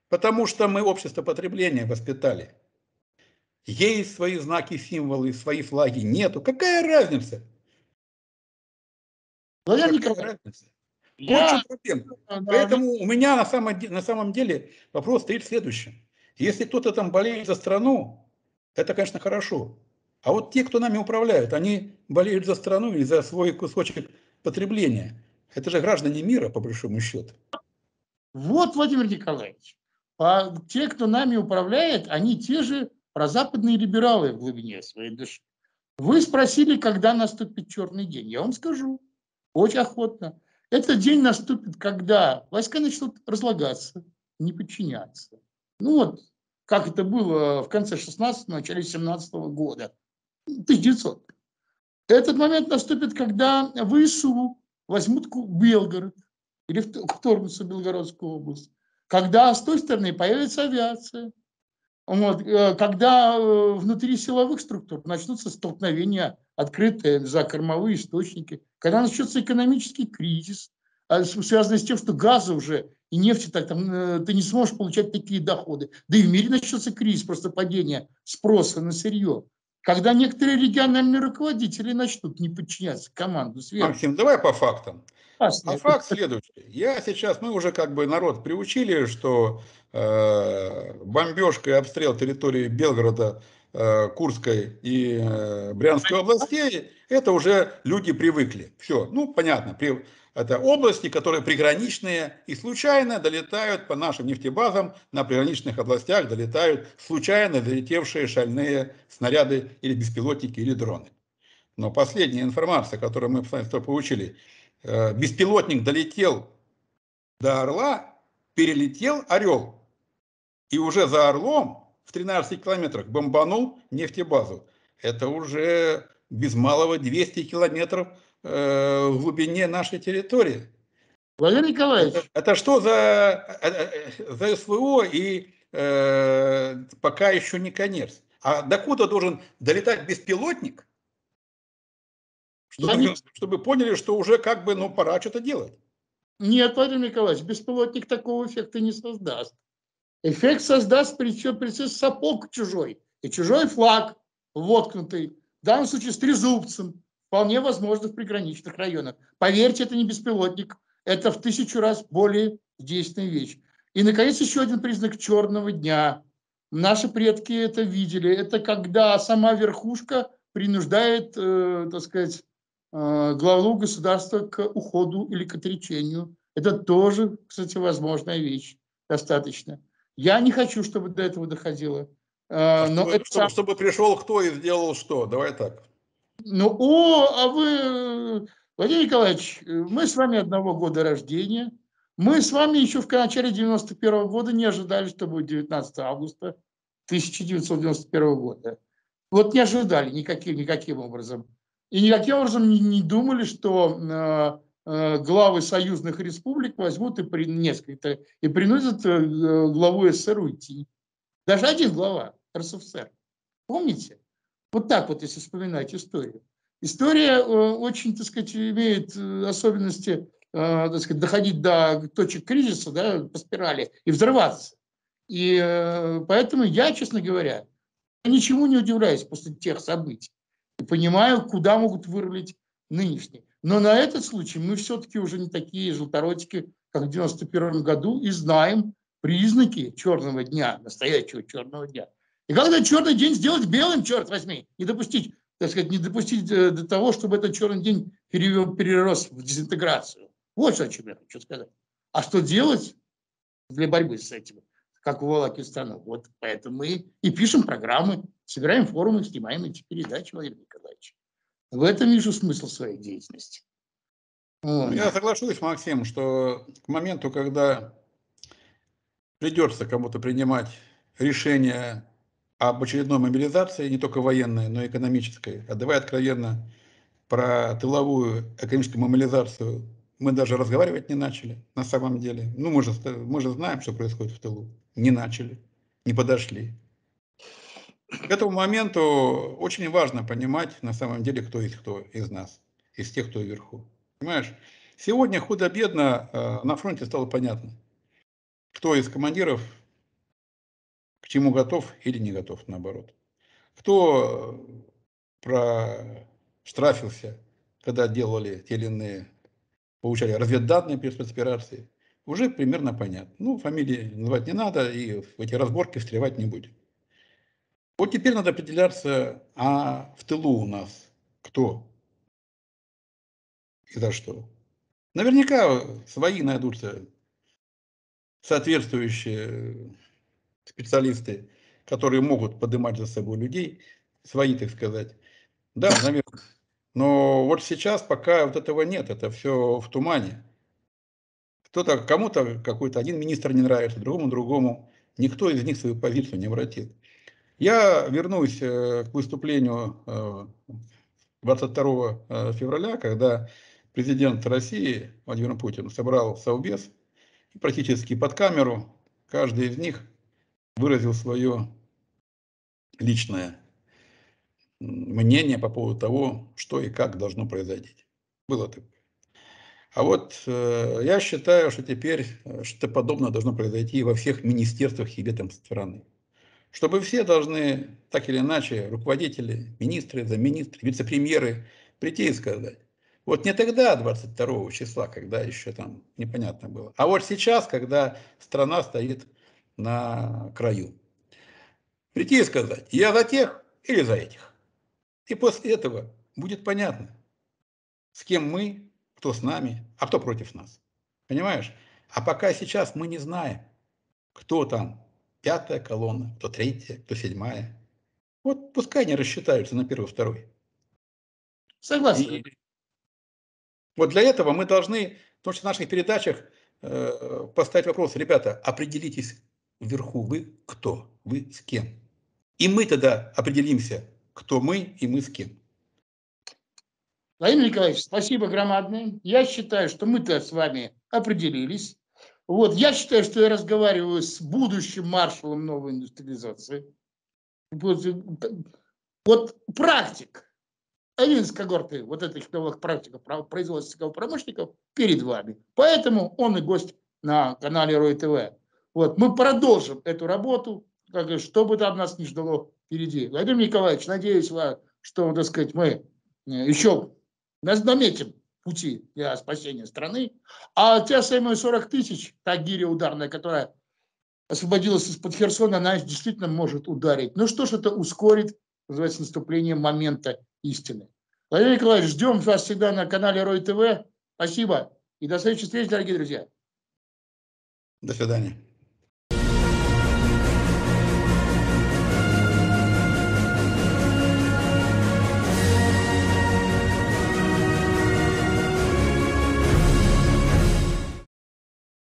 [SPEAKER 1] Потому что мы общество потребления воспитали. Есть свои знаки, символы, свои флаги, нету. Какая разница? Владимир Николаевич, Я... Проблем. Да, Поэтому у меня на самом, на самом деле вопрос стоит в следующем. Если кто-то там болеет за страну, это, конечно, хорошо. А вот те, кто нами управляют, они болеют за страну и за свой кусочек
[SPEAKER 2] потребления. Это же граждане мира, по большому счету. Вот, Владимир Николаевич, а те, кто нами управляет, они те же про западные либералы в глубине своей души. Вы спросили, когда наступит черный день. Я вам скажу, очень охотно. Этот день наступит, когда войска начнут разлагаться, не подчиняться. Ну вот, как это было в конце 16 начале 17 -го года, 1900. Этот момент наступит, когда ВСУ возьмут Белгород или вторгнутся в Белгородскую область, когда с той стороны появится авиация, вот, э, когда э, внутри силовых структур начнутся столкновения открытые за кормовые источники, когда начнется экономический кризис, а, связанный с тем, что газа уже и нефти так там э, ты не сможешь получать такие доходы. Да и в мире начнется кризис, просто падение спроса на сырье. Когда некоторые региональные руководители начнут не подчиняться команду сверху. Максим,
[SPEAKER 1] давай по фактам. А, факт следующий. Я сейчас, мы уже как бы народ приучили, что э, бомбежка и обстрел территории Белгорода, э, Курской и э, Брянской областей, это уже люди привыкли. Все, ну понятно, при, это области, которые приграничные и случайно долетают по нашим нефтебазам, на приграничных областях долетают случайно долетевшие шальные снаряды или беспилотники или дроны. Но последняя информация, которую мы с вами получили, Э, беспилотник долетел до Орла, перелетел Орел, и уже за Орлом в 13 километрах бомбанул нефтебазу. Это уже без малого 200 километров э, в глубине нашей территории. Валерий Николаевич. Это, это что за, э, за СВО и э, пока еще не конец? А докуда должен долетать беспилотник, чтобы, Они... чтобы поняли, что
[SPEAKER 2] уже как бы, ну, пора что-то делать. Нет, Владимир Николаевич, беспилотник такого эффекта не создаст. Эффект создаст причем причем сапог чужой и чужой флаг воткнутый, в данном случае с трезубцем, вполне возможно в приграничных районах. Поверьте, это не беспилотник, это в тысячу раз более действенная вещь. И, наконец, еще один признак черного дня. Наши предки это видели. Это когда сама верхушка принуждает, э, так сказать, Э, главу государства к уходу или к отречению. Это тоже, кстати, возможная вещь достаточно. Я не хочу, чтобы до этого доходило. Э, а но чтобы, это... чтобы, чтобы пришел
[SPEAKER 1] кто и сделал что. Давай так.
[SPEAKER 2] Ну, о, а вы, Владимир Николаевич, мы с вами одного года рождения. Мы с вами еще в начале 91 -го года не ожидали, что будет 19 августа 1991 года. Вот не ожидали никаким, никаким образом. И никаким образом не, не думали, что э, э, главы союзных республик возьмут и, при, несколько, и принудят э, главу СССР уйти. Даже один глава РСФСР. Помните? Вот так вот, если вспоминать историю. История э, очень, так сказать, имеет э, особенности э, так сказать, доходить до точек кризиса, да, по спирали, и взрываться. И э, поэтому я, честно говоря, ничему не удивляюсь после тех событий и понимаю, куда могут вырулить нынешние. Но на этот случай мы все-таки уже не такие желторотики, как в 1991 году, и знаем признаки черного дня, настоящего черного дня. И как этот черный день сделать белым, черт возьми, не допустить, так сказать, не допустить э, до того, чтобы этот черный день перерос в дезинтеграцию. Вот о чем я хочу сказать. А что делать для борьбы с этим, как у Волокистанов? Вот поэтому мы и пишем программы Собираем форумы, снимаем эти передачи, Владимир Николаевич. В этом вижу смысл своей деятельности. Я
[SPEAKER 1] соглашусь, Максим, что к моменту, когда придется кому-то принимать решение об очередной мобилизации, не только военной, но и экономической, а давай откровенно про тыловую экономическую мобилизацию мы даже разговаривать не начали на самом деле. Ну, мы же, мы же знаем, что происходит в тылу. Не начали, не подошли к этому моменту очень важно понимать на самом деле, кто есть кто из нас, из тех, кто вверху. Понимаешь? Сегодня худо-бедно э, на фронте стало понятно, кто из командиров к чему готов или не готов, наоборот. Кто э, проштрафился, когда делали те или иные, получали разведданные при спецоперации, уже примерно понятно. Ну, фамилии называть не надо, и в эти разборки встревать не будет. Вот теперь надо определяться, а в тылу у нас кто и за что. Наверняка свои найдутся соответствующие специалисты, которые могут поднимать за собой людей, свои, так сказать. Да, наверное. Но вот сейчас пока вот этого нет, это все в тумане. Кто-то, кому-то какой-то один министр не нравится, другому другому. Никто из них свою позицию не вратит. Я вернусь э, к выступлению 22 э, э, февраля, когда президент России Владимир Путин собрал Совбез и практически под камеру каждый из них выразил свое личное мнение по поводу того, что и как должно произойти. Было такое. А вот э, я считаю, что теперь что-то подобное должно произойти во всех министерствах и ведомств страны чтобы все должны, так или иначе, руководители, министры, замминистры, вице-премьеры прийти и сказать. Вот не тогда, 22 а числа, когда еще там непонятно было, а вот сейчас, когда страна стоит на краю. Прийти и сказать, я за тех или за этих. И после этого будет понятно, с кем мы, кто с нами, а кто против нас. Понимаешь? А пока сейчас мы не знаем, кто там пятая колонна, кто третья, кто седьмая. Вот пускай они рассчитаются на первый, второй. Согласен. И, вот для этого мы должны, потому что в наших передачах э, поставить вопрос, ребята, определитесь вверху вы кто, вы с кем. И мы тогда определимся, кто мы и мы с кем.
[SPEAKER 2] Владимир Николаевич, спасибо громадное. Я считаю, что мы-то с вами определились. Вот, я считаю, что я разговариваю с будущим маршалом новой индустриализации. Вот, практик, один из когорты вот этих новых практиков производственных промышленников перед вами. Поэтому он и гость на канале Рой ТВ. Вот, мы продолжим эту работу, так, что бы там нас не ждало впереди. Владимир Николаевич, надеюсь, что, так сказать, мы э, еще нас наметим пути для спасения страны, а те самые 40 тысяч, та гиря ударная, которая освободилась из-под Херсона, она действительно может ударить. Ну что ж это ускорит, называется, наступление момента истины. Владимир Николаевич, ждем вас всегда на канале Рой ТВ. Спасибо и до следующей встречи, дорогие друзья.
[SPEAKER 1] До свидания.